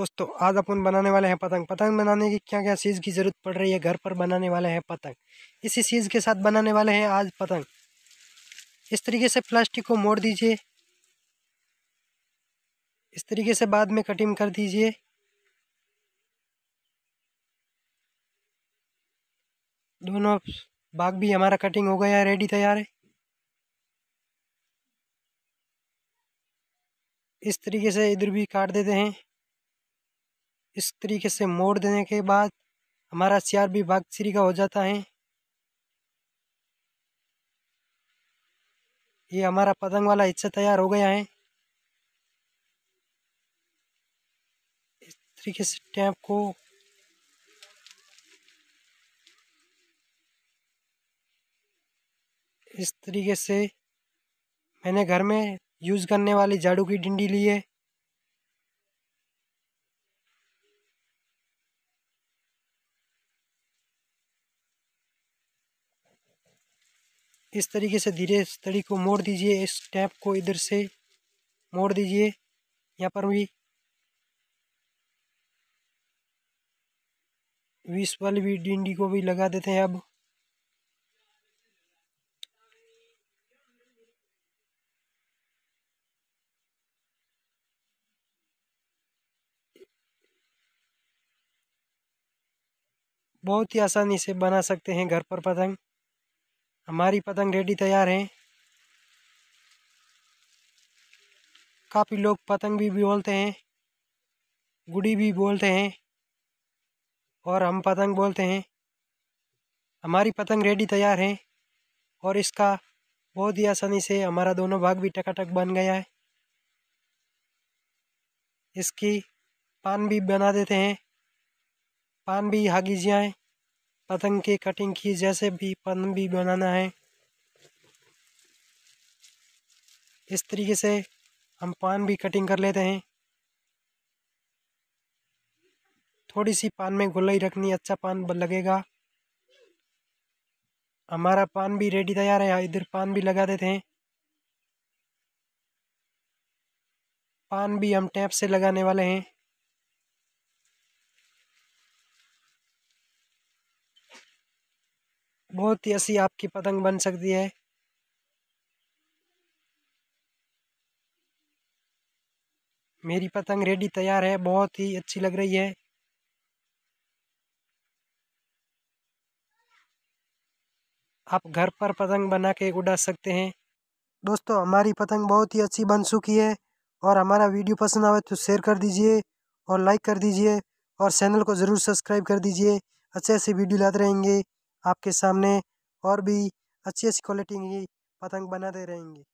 दोस्तों आज अपन बनाने वाले हैं पतंग पतंग बनाने की क्या क्या चीज़ की ज़रूरत पड़ रही है घर पर बनाने वाले हैं पतंग इसी चीज़ के साथ बनाने वाले हैं आज पतंग इस तरीके से प्लास्टिक को मोड़ दीजिए इस तरीके से बाद में कटिंग कर दीजिए दोनों बाग भी हमारा कटिंग हो गया है रेडी तैयार है इस तरीके से इधर भी काट देते हैं इस तरीके से मोड़ देने के बाद हमारा सीआर भी भाग थ्री का हो जाता है ये हमारा पतंग वाला हिस्सा तैयार हो गया है इस तरीके से टैंप को इस तरीके से मैंने घर में यूज़ करने वाली झाड़ू की डिंडी ली है इस तरीके से धीरे तड़ी को मोड़ दीजिए इस टैप को इधर से मोड़ दीजिए यहाँ पर भी बीस वाली भी डिंडी को भी लगा देते हैं अब बहुत ही आसानी से बना सकते हैं घर पर पतंग हमारी पतंग रेडी तैयार है काफ़ी लोग पतंग भी, बोलते हैं गुड़ी भी बोलते हैं और हम पतंग बोलते हैं हमारी पतंग रेडी तैयार है और इसका बहुत ही आसानी से हमारा दोनों भाग भी टकाटक बन गया है इसकी पान भी बना देते हैं पान भी हागीजियाँ हैं पतंग की कटिंग की जैसे भी पतंग भी बनाना है इस तरीके से हम पान भी कटिंग कर लेते हैं थोड़ी सी पान में गुलाई रखनी अच्छा पान लगेगा हमारा पान भी रेडी तैयार है इधर पान भी लगा देते हैं पान भी हम टैप से लगाने वाले हैं बहुत ही ऐसी आपकी पतंग बन सकती है मेरी पतंग रेडी तैयार है बहुत ही अच्छी लग रही है आप घर पर पतंग बना के उड़ा सकते हैं दोस्तों हमारी पतंग बहुत ही अच्छी बन चुकी है और हमारा वीडियो पसंद आवे तो शेयर कर दीजिए और लाइक कर दीजिए और चैनल को ज़रूर सब्सक्राइब कर दीजिए अच्छे अच्छे वीडियो लाते रहेंगे आपके सामने और भी अच्छी अच्छी क्वालिटी की पतंग बनाते रहेंगे